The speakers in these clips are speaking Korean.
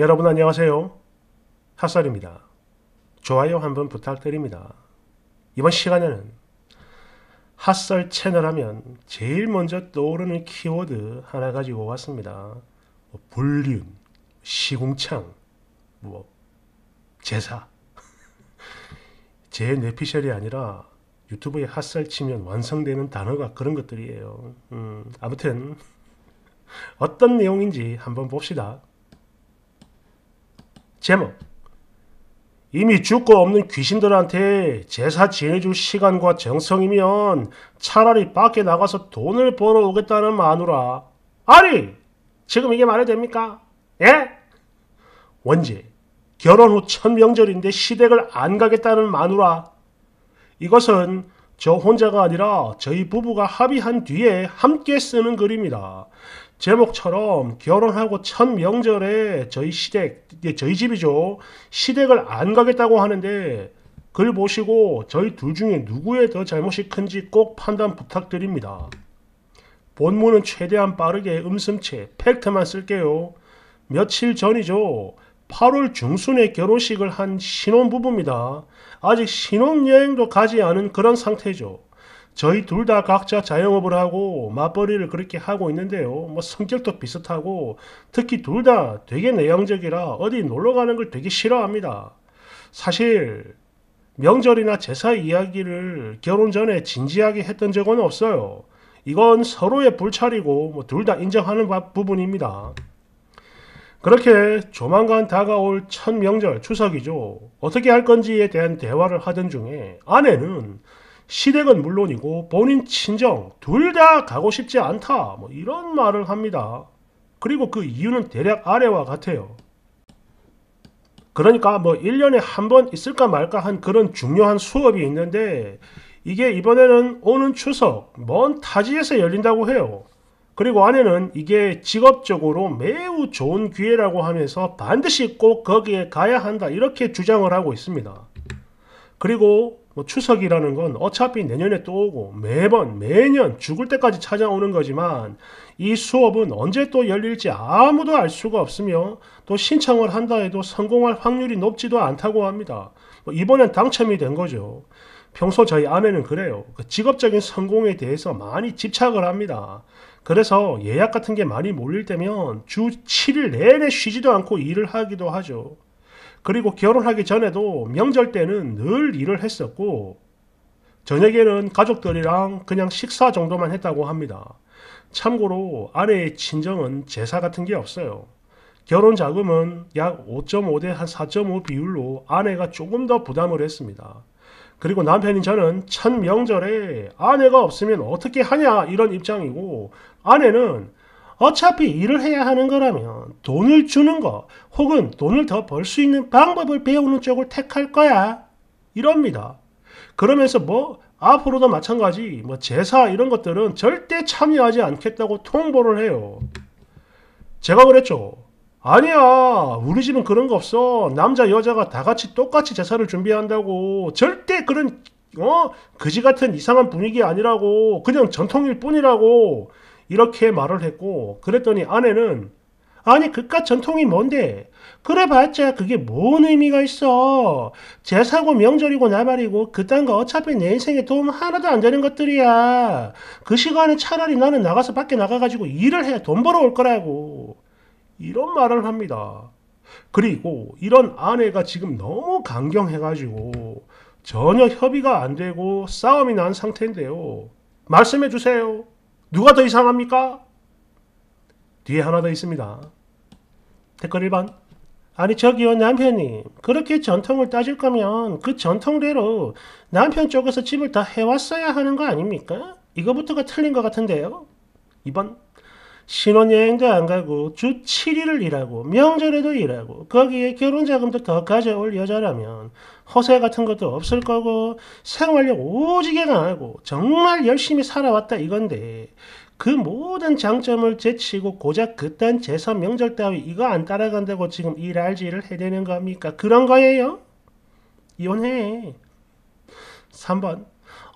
여러분 안녕하세요. 핫살입니다. 좋아요 한번 부탁드립니다. 이번 시간에는 핫살 채널 하면 제일 먼저 떠오르는 키워드 하나 가지고 왔습니다. 뭐 불륜, 시궁창, 뭐 제사. 제 뇌피셜이 아니라 유튜브에 핫살 치면 완성되는 단어가 그런 것들이에요. 음, 아무튼 어떤 내용인지 한번 봅시다. 제목 이미 죽고 없는 귀신들한테 제사 지내줄 시간과 정성이면 차라리 밖에 나가서 돈을 벌어오겠다는 마누라 아니! 지금 이게 말이 됩니까? 예? 원제 결혼 후 천명절인데 시댁을 안 가겠다는 마누라 이것은 저 혼자가 아니라 저희 부부가 합의한 뒤에 함께 쓰는 글입니다. 제목처럼 결혼하고 첫 명절에 저희 시댁, 저희 집이죠. 시댁을 안 가겠다고 하는데 글 보시고 저희 둘 중에 누구의 더 잘못이 큰지 꼭 판단 부탁드립니다. 본문은 최대한 빠르게 음슴채 팩트만 쓸게요. 며칠 전이죠. 8월 중순에 결혼식을 한 신혼부부입니다. 아직 신혼여행도 가지 않은 그런 상태죠. 저희 둘 다 각자 자영업을 하고 맞벌이를 그렇게 하고 있는데요. 뭐 성격도 비슷하고 특히 둘 다 되게 내향적이라 어디 놀러 가는 걸 되게 싫어합니다. 사실 명절이나 제사 이야기를 결혼 전에 진지하게 했던 적은 없어요. 이건 서로의 불찰이고 뭐 둘 다 인정하는 부분입니다. 그렇게 조만간 다가올 첫 명절 추석이죠. 어떻게 할 건지에 대한 대화를 하던 중에 아내는 시댁은 물론이고 본인 친정 둘 다 가고 싶지 않다 뭐 이런 말을 합니다. 그리고 그 이유는 대략 아래와 같아요. 그러니까 뭐 1년에 한 번 있을까 말까 한 그런 중요한 수업이 있는데 이게 이번에는 오는 추석 먼 타지에서 열린다고 해요. 그리고 아내는 이게 직업적으로 매우 좋은 기회라고 하면서 반드시 꼭 거기에 가야 한다 이렇게 주장을 하고 있습니다. 그리고 뭐 추석이라는 건 어차피 내년에 또 오고 매번 매년 죽을 때까지 찾아오는 거지만 이 수업은 언제 또 열릴지 아무도 알 수가 없으며 또 신청을 한다 해도 성공할 확률이 높지도 않다고 합니다. 뭐 이번엔 당첨이 된 거죠. 평소 저희 아내는 그래요. 그 직업적인 성공에 대해서 많이 집착을 합니다. 그래서 예약 같은 게 많이 몰릴 때면 주 7일 내내 쉬지도 않고 일을 하기도 하죠. 그리고 결혼하기 전에도 명절 때는 늘 일을 했었고 저녁에는 가족들이랑 그냥 식사 정도만 했다고 합니다. 참고로 아내의 친정은 제사 같은 게 없어요. 결혼 자금은 약 5.5대한4.5 비율로 아내가 조금 더 부담을 했습니다. 그리고 남편인 저는 첫 명절에 아내가 없으면 어떻게 하냐 이런 입장이고 아내는 어차피 일을 해야 하는 거라면 돈을 주는 거 혹은 돈을 더 벌 수 있는 방법을 배우는 쪽을 택할 거야 이럽니다. 그러면서 뭐 앞으로도 마찬가지 뭐 제사 이런 것들은 절대 참여하지 않겠다고 통보를 해요. 제가 그랬죠. 아니야 우리 집은 그런 거 없어 남자 여자가 다 같이 똑같이 제사를 준비한다고 절대 그런 어 그지 같은 이상한 분위기 아니라고 그냥 전통일 뿐이라고 이렇게 말을 했고 그랬더니 아내는 아니 그깟 전통이 뭔데 그래봤자 그게 뭔 의미가 있어 제사고 명절이고 나발이고 그딴 거 어차피 내 인생에 도움 하나도 안 되는 것들이야 그 시간에 차라리 나는 나가서 밖에 나가가지고 일을 해야돈 벌어올 거라고 이런 말을 합니다. 그리고 이런 아내가 지금 너무 강경해가지고 전혀 협의가 안 되고 싸움이 난 상태인데요. 말씀해 주세요. 누가 더 이상합니까? 뒤에 하나 더 있습니다. 댓글 1번 아니 저기요 남편님 그렇게 전통을 따질 거면 그 전통대로 남편 쪽에서 집을 다 해왔어야 하는 거 아닙니까? 이거부터가 틀린 것 같은데요. 2번 신혼여행도 안 가고 주 7일을 일하고 명절에도 일하고 거기에 결혼자금도 더 가져올 여자라면 허세 같은 것도 없을 거고 생활력 오지게 강하고 정말 열심히 살아왔다 이건데 그 모든 장점을 제치고 고작 그딴 재산 명절 따위 이거 안 따라간다고 지금 일할지를 해대는 겁니까? 그런 거예요? 이혼해. 3번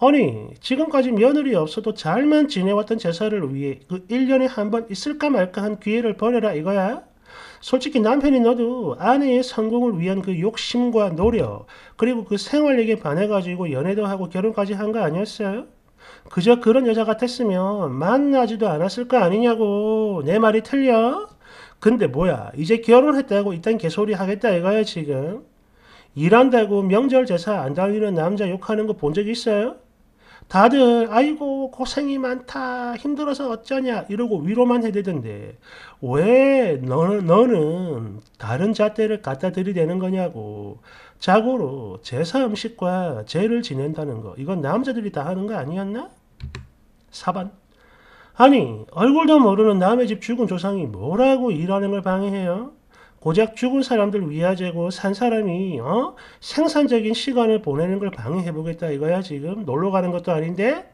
아니 지금까지 며느리 없어도 잘만 지내왔던 제사를 위해 그 1년에 한 번 있을까 말까 한 기회를 버려라 이거야? 솔직히 남편이 너도 아내의 성공을 위한 그 욕심과 노력 그리고 그 생활력에 반해가지고 연애도 하고 결혼까지 한 거 아니었어요? 그저 그런 여자 같았으면 만나지도 않았을 거 아니냐고 내 말이 틀려? 근데 뭐야 이제 결혼했다고 이딴 개소리 하겠다 이거야 지금 일한다고 명절 제사 안 다니는 남자 욕하는 거 본 적 있어요? 다들 아이고 고생이 많다 힘들어서 어쩌냐 이러고 위로만 해대던데 왜 너, 너는 다른 잣대를 갖다 들이대는 거냐고 자고로 제사 음식과 제를 지낸다는 거 이건 남자들이 다 하는 거 아니었나? 4번 아니 얼굴도 모르는 남의 집 죽은 조상이 뭐라고 일하는 걸 방해해요? 고작 죽은 사람들 위하재고 산 사람이 어? 생산적인 시간을 보내는 걸 방해해보겠다 이거야 지금 놀러 가는 것도 아닌데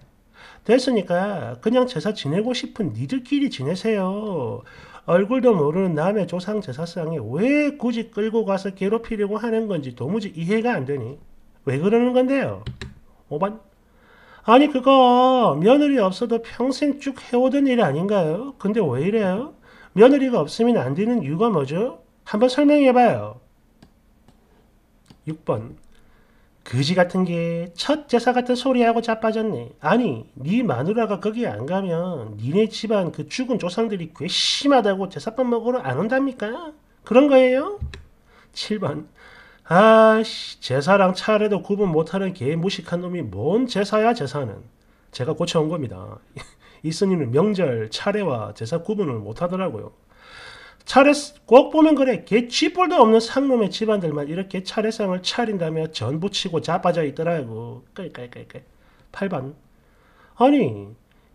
됐으니까 그냥 제사 지내고 싶은 니들끼리 지내세요. 얼굴도 모르는 남의 조상 제사상에 왜 굳이 끌고 가서 괴롭히려고 하는 건지 도무지 이해가 안 되니 왜 그러는 건데요? 5번 아니 그거 며느리 없어도 평생 쭉 해오던 일 아닌가요? 근데 왜 이래요? 며느리가 없으면 안 되는 이유가 뭐죠? 한번 설명해봐요. 6번 그지 같은 게 첫 제사 같은 소리하고 자빠졌네. 아니 네 마누라가 거기 안 가면 니네 집안 그 죽은 조상들이 괘씸하다고 제사밥 먹으러 안 온답니까? 그런 거예요? 7번 아씨 제사랑 차례도 구분 못하는 개 무식한 놈이 뭔 제사야 제사는 제가 고쳐온 겁니다 이스님은 명절 차례와 제사 구분을 못하더라고요 차례 꼭 보면 그래 개쥐뿔도 없는 상놈의 집안들만 이렇게 차례상을 차린다며 전부 치고 자빠져 있더라고 그니까그니반 아니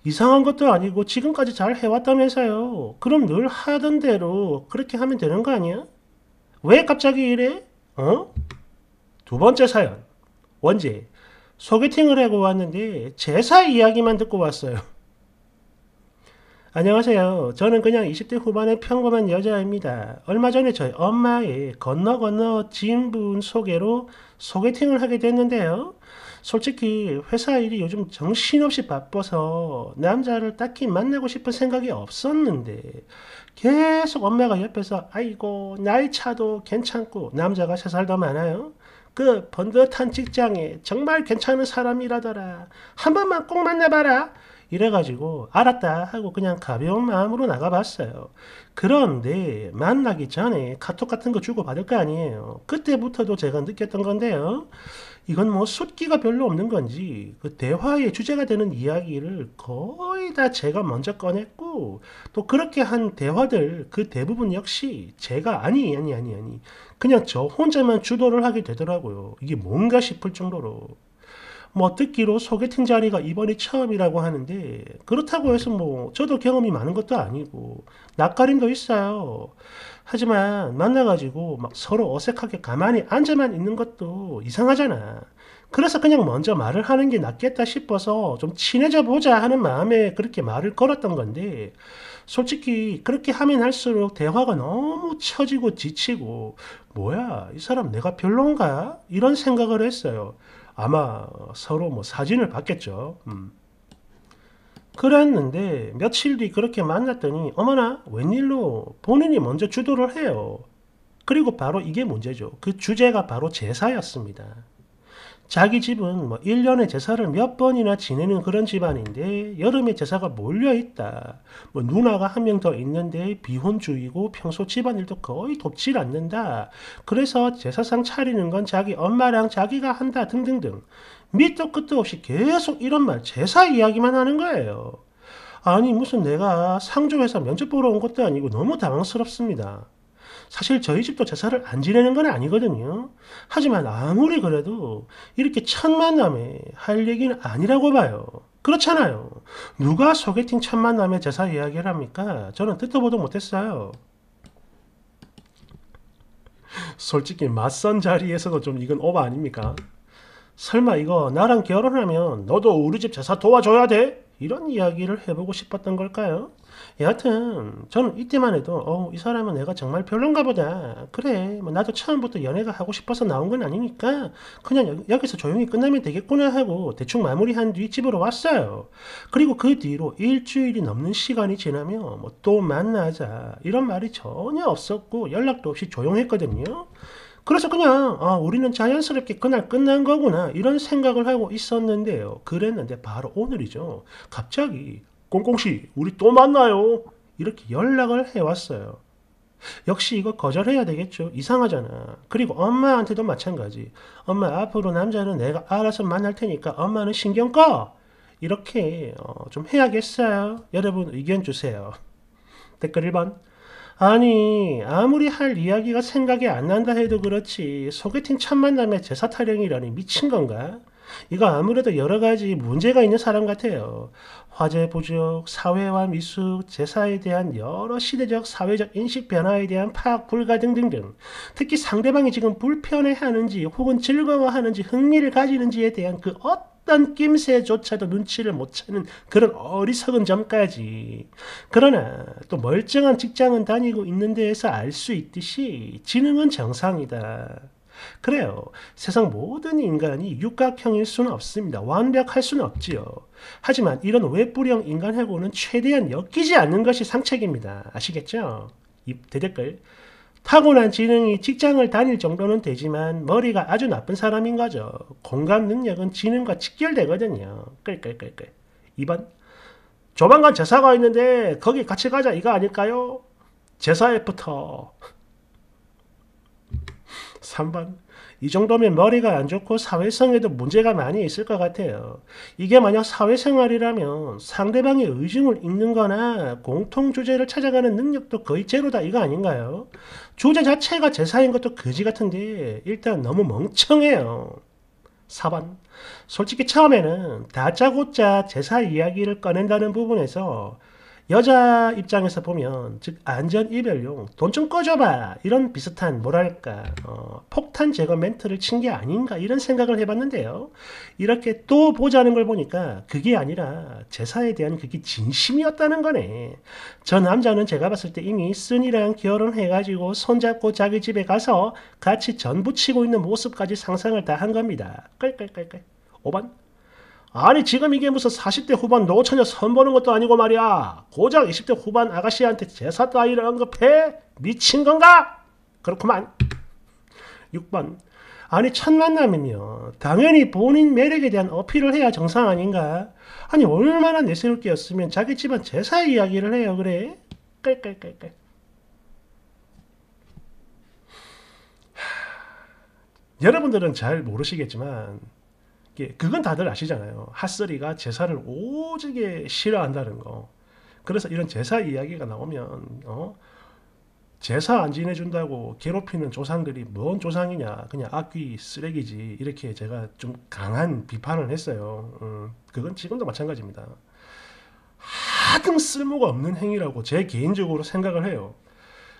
이상한 것도 아니고 지금까지 잘 해왔다면서요 그럼 늘 하던 대로 그렇게 하면 되는 거 아니야? 왜 갑자기 이래? 어? 두 번째 사연 원제 소개팅을 하고 왔는데 제사 이야기만 듣고 왔어요 안녕하세요. 저는 그냥 20대 후반의 평범한 여자입니다. 얼마 전에 저희 엄마의 건너 건너 지인분 소개로 소개팅을 하게 됐는데요. 솔직히 회사 일이 요즘 정신없이 바빠서 남자를 딱히 만나고 싶은 생각이 없었는데 계속 엄마가 옆에서 아이고 나이 차도 괜찮고 남자가 세살더 많아요. 그 번듯한 직장에 정말 괜찮은 사람이라더라. 한 번만 꼭 만나봐라. 이래가지고 알았다 하고 그냥 가벼운 마음으로 나가봤어요. 그런데 만나기 전에 카톡 같은 거 주고받을 거 아니에요. 그때부터도 제가 느꼈던 건데요. 이건 뭐 숫기가 별로 없는 건지 그 대화의 주제가 되는 이야기를 거의 다 제가 먼저 꺼냈고 또 그렇게 한 대화들 그 대부분 역시 제가 아니 아니 아니 아니 그냥 저 혼자만 주도를 하게 되더라고요. 이게 뭔가 싶을 정도로 뭐 듣기로 소개팅 자리가 이번이 처음이라고 하는데 그렇다고 해서 뭐 저도 경험이 많은 것도 아니고 낯가림도 있어요. 하지만 만나가지고 막 서로 어색하게 가만히 앉아만 있는 것도 이상하잖아. 그래서 그냥 먼저 말을 하는 게 낫겠다 싶어서 좀 친해져 보자 하는 마음에 그렇게 말을 걸었던 건데 솔직히 그렇게 하면 할수록 대화가 너무 처지고 지치고 뭐야 이 사람 내가 별론가 이런 생각을 했어요. 아마 서로 뭐 사진을 봤겠죠. 음. 그랬는데 며칠 뒤 그렇게 만났더니 어머나 웬일로 본인이 먼저 주도를 해요. 그리고 바로 이게 문제죠. 그 주제가 바로 제사였습니다. 자기 집은 뭐 1년에 제사를 몇 번이나 지내는 그런 집안인데 여름에 제사가 몰려있다. 뭐 누나가 한 명 더 있는데 비혼주의고 평소 집안일도 거의 돕질 않는다. 그래서 제사상 차리는 건 자기 엄마랑 자기가 한다 등등등. 밑도 끝도 없이 계속 이런 말 제사 이야기만 하는 거예요. 아니 무슨 내가 상조회사 면접 보러 온 것도 아니고 너무 당황스럽습니다. 사실 저희 집도 제사를 안 지내는 건 아니거든요. 하지만 아무리 그래도 이렇게 첫 만남에 할 얘기는 아니라고 봐요. 그렇잖아요. 누가 소개팅 첫 만남에 제사 이야기를 합니까? 저는 듣도 보도 못했어요. 솔직히 맞선 자리에서도 좀 이건 오버 아닙니까? 설마 이거 나랑 결혼하면 너도 우리 집 제사 도와줘야 돼? 이런 이야기를 해보고 싶었던 걸까요? 여하튼 저는 이때만 해도 어, 이 사람은 내가 정말 별론가 보다 그래 뭐 나도 처음부터 연애가 하고 싶어서 나온 건 아니니까 그냥 여, 기서 조용히 끝나면 되겠구나 하고 대충 마무리한 뒤 집으로 왔어요 그리고 그 뒤로 일주일이 넘는 시간이 지나며 뭐또 만나자 이런 말이 전혀 없었고 연락도 없이 조용했거든요 그래서 그냥 아, 우리는 자연스럽게 그날 끝난 거구나 이런 생각을 하고 있었는데요. 그랬는데 바로 오늘이죠. 갑자기 꽁꽁씨 우리 또 만나요. 이렇게 연락을 해왔어요. 역시 이거 거절해야 되겠죠. 이상하잖아. 그리고 엄마한테도 마찬가지. 엄마 앞으로 남자는 내가 알아서 만날 테니까 엄마는 신경 꺼. 이렇게 어, 좀 해야겠어요. 여러분 의견 주세요. 댓글 1번. 아니 아무리 할 이야기가 생각이 안 난다 해도 그렇지 소개팅 첫 만남에 제사 타령이라니 미친 건가? 이거 아무래도 여러 가지 문제가 있는 사람 같아요. 화재 부족, 사회와 미숙, 제사에 대한 여러 시대적 사회적 인식 변화에 대한 파악 불가 등등등. 특히 상대방이 지금 불편해하는지 혹은 즐거워하는지 흥미를 가지는지에 대한 그 어떤 낌새조차도 눈치를 못 채는 그런 어리석은 점까지. 그러나 또 멀쩡한 직장은 다니고 있는 데에서 알 수 있듯이 지능은 정상이다. 그래요. 세상 모든 인간이 육각형일 수는 없습니다. 완벽할 수는 없지요. 하지만 이런 외부령 인간하고는 최대한 엮이지 않는 것이 상책입니다. 아시겠죠? 이 대댓글. 타고난 지능이 직장을 다닐 정도는 되지만 머리가 아주 나쁜 사람인 거죠. 공감 능력은 지능과 직결되거든요. 끌끌끌끌. 2번. 조만간 제사가 있는데 거기 같이 가자 이거 아닐까요? 제사에 부터 3번. 이 정도면 머리가 안 좋고 사회성에도 문제가 많이 있을 것 같아요. 이게 만약 사회생활이라면 상대방의 의중을 읽는 거나 공통 주제를 찾아가는 능력도 거의 제로다 이거 아닌가요? 주제 자체가 제사인 것도 거지 같은데 일단 너무 멍청해요. 4번. 솔직히 처음에는 다짜고짜 제사 이야기를 꺼낸다는 부분에서 여자 입장에서 보면 즉 안전 이별용 돈 좀 꺼줘봐 이런 비슷한 뭐랄까 어, 폭탄 제거 멘트를 친 게 아닌가 이런 생각을 해봤는데요. 이렇게 또 보자는 걸 보니까 그게 아니라 제사에 대한 그게 진심이었다는 거네. 저 남자는 제가 봤을 때 이미 쓴이랑 결혼해가지고 손잡고 자기 집에 가서 같이 전부 치고 있는 모습까지 상상을 다 한 겁니다. 깔깔깔깔. 5번 아니 지금 이게 무슨 40대 후반 노처녀 선보는 것도 아니고 말이야. 고작 20대 후반 아가씨한테 제사 따위를 언급해? 미친 건가? 그렇구만. 6번 아니 첫 만남이면 당연히 본인 매력에 대한 어필을 해야 정상 아닌가? 아니 얼마나 내세울 게 없으면 자기 집안 제사 이야기를 해요 그래? 깔깔깔깔 여러분들은 잘 모르시겠지만 예, 그건 다들 아시잖아요. 핫서리가 제사를 오지게 싫어한다는 거. 그래서 이런 제사 이야기가 나오면 어? 제사 안 지내준다고 괴롭히는 조상들이 뭔 조상이냐 그냥 악귀 쓰레기지 이렇게 제가 좀 강한 비판을 했어요 음, 그건 지금도 마찬가지입니다 하등 쓸모가 없는 행위라고 제 개인적으로 생각을 해요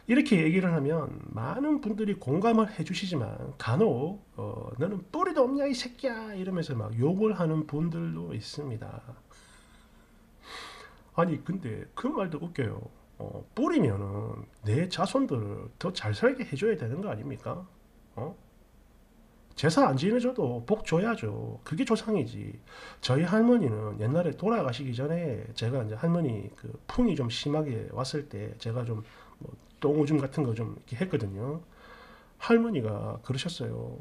이렇게 얘기를 하면 많은 분들이 공감을 해주시지만 간혹 어, 너는 뿌리도 없냐 이 새끼야 이러면서 막 욕을 하는 분들도 있습니다. 아니 근데 그 말도 웃겨요. 어, 뿌리면은 내 자손들을 더잘 살게 해줘야 되는 거 아닙니까? 어? 제사 안 지내줘도 복 줘야죠. 그게 조상이지. 저희 할머니는 옛날에 돌아가시기 전에 제가 이제 할머니 그 풍이 좀 심하게 왔을 때 제가 좀 똥오줌 같은 거 좀 이렇게 했거든요. 할머니가 그러셨어요.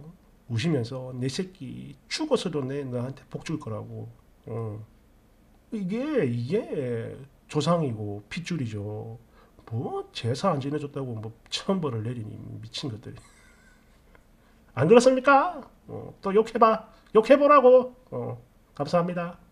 우시면서 내 새끼 죽어서도 내 너한테 복줄 거라고. 어. 이게 이게 조상이고 핏줄이죠. 뭐 제사 안 지내줬다고 뭐 천벌을 내리니 미친 것들안 그렇습니까? 어, 또 욕해봐. 욕해보라고. 어, 감사합니다.